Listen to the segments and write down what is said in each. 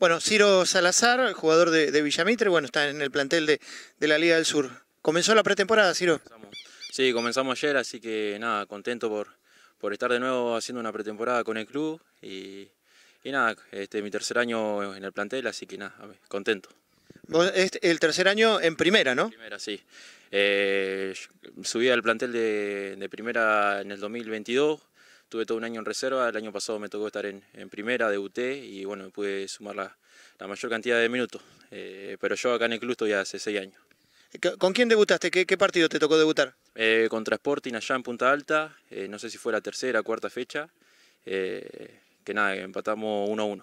Bueno, Ciro Salazar, jugador de, Villamitre, bueno, está en el plantel de, la Liga del Sur. ¿Comenzó la pretemporada, Ciro? Sí, comenzamos ayer, así que nada, contento por, estar de nuevo haciendo una pretemporada con el club y, nada, este mi tercer año en el plantel, así que nada, contento. Vos es este, el tercer año en primera, ¿no? Primera, sí. Eh, subí al plantel de, de primera en el 2022, Tuve todo un año en reserva, el año pasado me tocó estar en, primera, debuté y bueno, pude sumar la, mayor cantidad de minutos. Eh, pero yo acá en el club estoy hace seis años. ¿Con quién debutaste? ¿Qué, partido te tocó debutar? Eh, contra Sporting allá en Punta Alta, eh, no sé si fue la tercera, o cuarta fecha, eh, que nada, empatamos 1-1.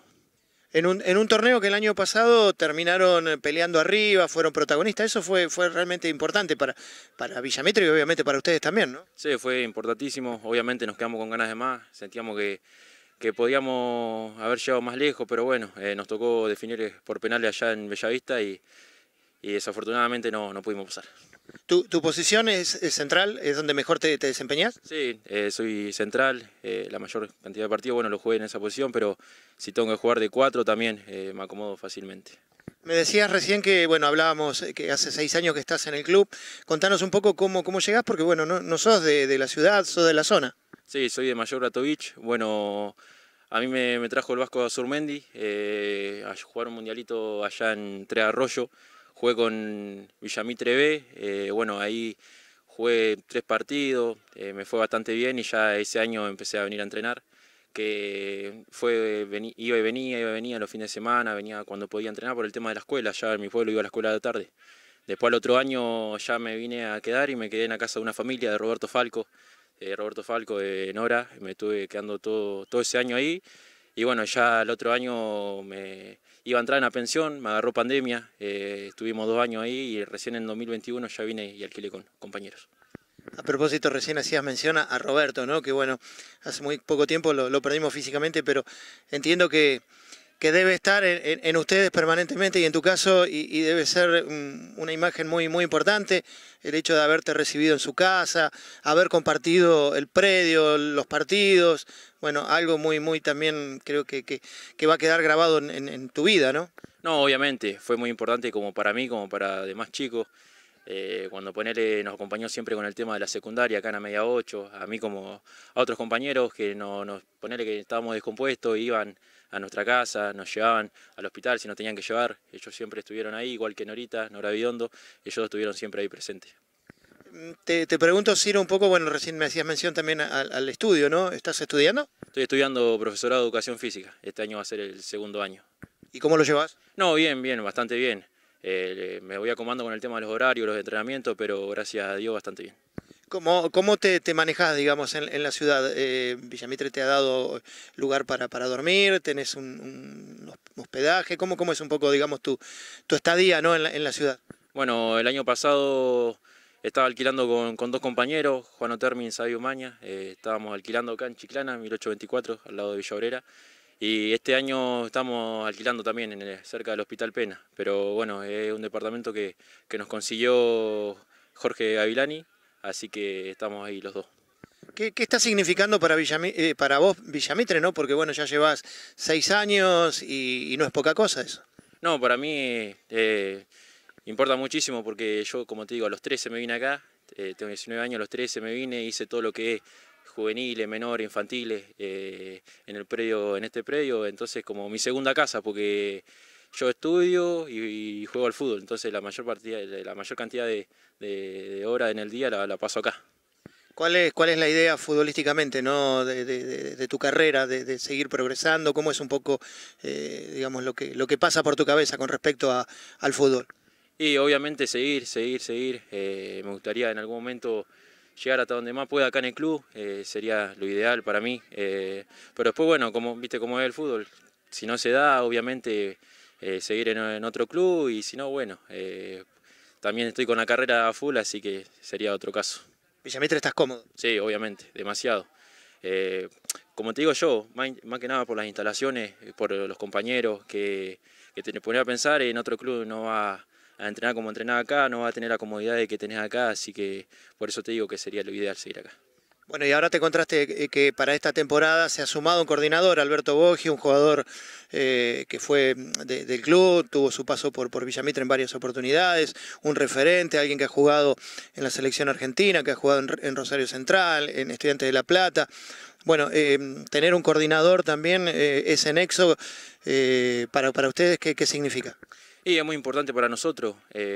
En un, en un, torneo que el año pasado terminaron peleando arriba, fueron protagonistas, eso fue, fue realmente importante para, para Villametro y obviamente para ustedes también, ¿no? Sí, fue importantísimo, obviamente nos quedamos con ganas de más, sentíamos que, que podíamos haber llegado más lejos, pero bueno, eh, nos tocó definir por penales allá en Bellavista y, desafortunadamente no, no pudimos pasar. ¿Tu, posición es, central? ¿Es donde mejor te, desempeñas? Sí, eh, soy central. Eh, la mayor cantidad de partidos, bueno, lo jugué en esa posición, pero si tengo que jugar de cuatro también eh, me acomodo fácilmente. Me decías recién que, bueno, hablábamos que hace seis años que estás en el club. Contanos un poco cómo, cómo llegás, porque, bueno, no, sos de, la ciudad, sos de la zona. Sí, soy de Mayor Ratovich. Bueno, a mí me, trajo el Vasco Azurmendi a jugar un mundialito allá en Tres Arroyo. Jugué con Villamitre B, eh, bueno, ahí jugué tres partidos, eh, me fue bastante bien y ya ese año empecé a venir a entrenar, que fue, iba y venía, iba y venía los fines de semana, venía cuando podía entrenar por el tema de la escuela, ya en mi pueblo iba a la escuela de tarde. Después al otro año ya me vine a quedar y me quedé en la casa de una familia de Roberto Falco, eh, Roberto Falco de Nora, me estuve quedando todo, todo ese año ahí y bueno, ya el otro año me iba a entrar en la pensión, me agarró pandemia, eh, estuvimos dos años ahí y recién en 2021 ya vine y alquilé con compañeros. A propósito, recién hacías mención a Roberto, ¿no? Que bueno, hace muy poco tiempo lo perdimos físicamente, pero entiendo que que debe estar en, ustedes permanentemente y en tu caso, y, debe ser una imagen muy, muy importante, el hecho de haberte recibido en su casa, haber compartido el predio, los partidos, bueno, algo muy, muy también creo que, va a quedar grabado en, tu vida, ¿no? No, obviamente, fue muy importante como para mí, como para demás chicos. Eh, cuando Ponele nos acompañó siempre con el tema de la secundaria, acá en la media 8, a mí como a otros compañeros que no, nos Ponele que estábamos descompuestos, iban a nuestra casa, nos llevaban al hospital si nos tenían que llevar. Ellos siempre estuvieron ahí, igual que Norita, Nora ellos estuvieron siempre ahí presentes. Te, te, pregunto, era un poco, bueno, recién me hacías mención también al, estudio, ¿no? ¿Estás estudiando? Estoy estudiando profesorado de educación física. Este año va a ser el segundo año. ¿Y cómo lo llevas? No, bien, bien, bastante bien. Eh, me voy acomodando con el tema de los horarios, los entrenamientos, pero gracias a Dios bastante bien. ¿Cómo, te, te manejas, digamos, en, la ciudad? Eh, Villamitre te ha dado lugar para, para dormir, tenés un, hospedaje, ¿Cómo, ¿cómo es un poco, digamos, tu, tu estadía ¿no? en, la, ciudad? Bueno, el año pasado estaba alquilando con, dos compañeros, Juan Otermi y Sabio Maña, eh, estábamos alquilando acá en Chiclana, 1824, al lado de Villa y este año estamos alquilando también en cerca del Hospital Pena, pero bueno, es un departamento que, que nos consiguió Jorge Avilani Así que estamos ahí los dos. ¿Qué, está significando eh, para, vos Villamitre, no? Porque bueno, ya llevas seis años y, no es poca cosa eso. No, para mí eh, importa muchísimo porque yo, como te digo, a los 13 me vine acá, eh, tengo 19 años, a los 13 me vine, hice todo lo que es juveniles, menores, infantiles, en el predio, en este predio, entonces como mi segunda casa, porque yo estudio y, juego al fútbol, entonces la mayor, la mayor cantidad de, horas en el día la, paso acá. ¿Cuál es, ¿Cuál es la idea futbolísticamente ¿no? de, tu carrera, de, seguir progresando? ¿Cómo es un poco eh, digamos, lo, que, lo que pasa por tu cabeza con respecto a, al fútbol? Y obviamente seguir, seguir, seguir. Eh, me gustaría en algún momento llegar hasta donde más pueda acá en el club, eh, sería lo ideal para mí. pero después, bueno, como, viste cómo es el fútbol, si no se da, obviamente eh, seguir en, otro club y si no, bueno, eh, también estoy con la carrera a full, así que sería otro caso. Villamitre, ¿estás cómodo? Sí, obviamente, demasiado. Eh, como te digo yo, más, que nada por las instalaciones, por los compañeros, que, te ponía a pensar en otro club no va a entrenar como entrenaba acá, no va a tener la comodidad de que tenés acá, así que por eso te digo que sería lo ideal seguir acá. Bueno, y ahora te contraste que para esta temporada se ha sumado un coordinador, Alberto Boggi, un jugador eh, que fue mm, del club, tuvo su paso por, por Villamitre en varias oportunidades, un referente, alguien que ha jugado en la selección argentina, que ha jugado en, Rosario Central, en Estudiantes de La Plata. Bueno, eh, tener un coordinador también, eh, es ese nexo, para, ustedes, ¿qué, significa? Y es muy importante para nosotros,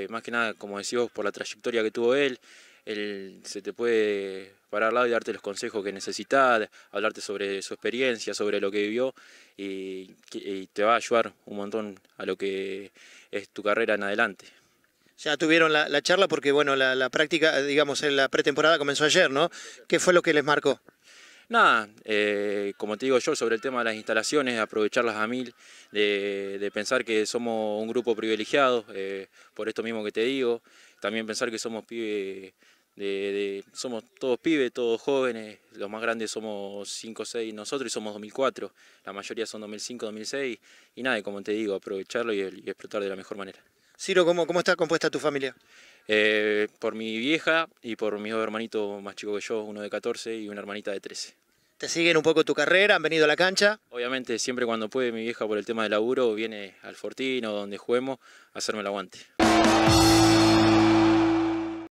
más que nada, como decís vos, por la trayectoria que tuvo él, él se te puede parar al lado y darte los consejos que necesitas, hablarte sobre su experiencia, sobre lo que vivió y, te va a ayudar un montón a lo que es tu carrera en adelante. Ya tuvieron la, charla porque bueno, la, práctica, digamos, la pretemporada comenzó ayer, ¿no? ¿Qué fue lo que les marcó? Nada, eh, como te digo yo, sobre el tema de las instalaciones, aprovecharlas a mil, de, pensar que somos un grupo privilegiado, eh, por esto mismo que te digo, también pensar que somos pibes, de, somos todos pibes, todos jóvenes, los más grandes somos 5 o 6 nosotros y somos 2004, la mayoría son 2005, 2006 y nada, como te digo, aprovecharlo y, explotar de la mejor manera. Ciro, ¿cómo, está compuesta tu familia? Eh, por mi vieja y por mis dos hermanitos más chicos que yo, uno de 14 y una hermanita de 13. ¿Te siguen un poco tu carrera? ¿Han venido a la cancha? Obviamente, siempre cuando puede mi vieja por el tema del laburo viene al Fortino, donde juguemos a hacerme el aguante.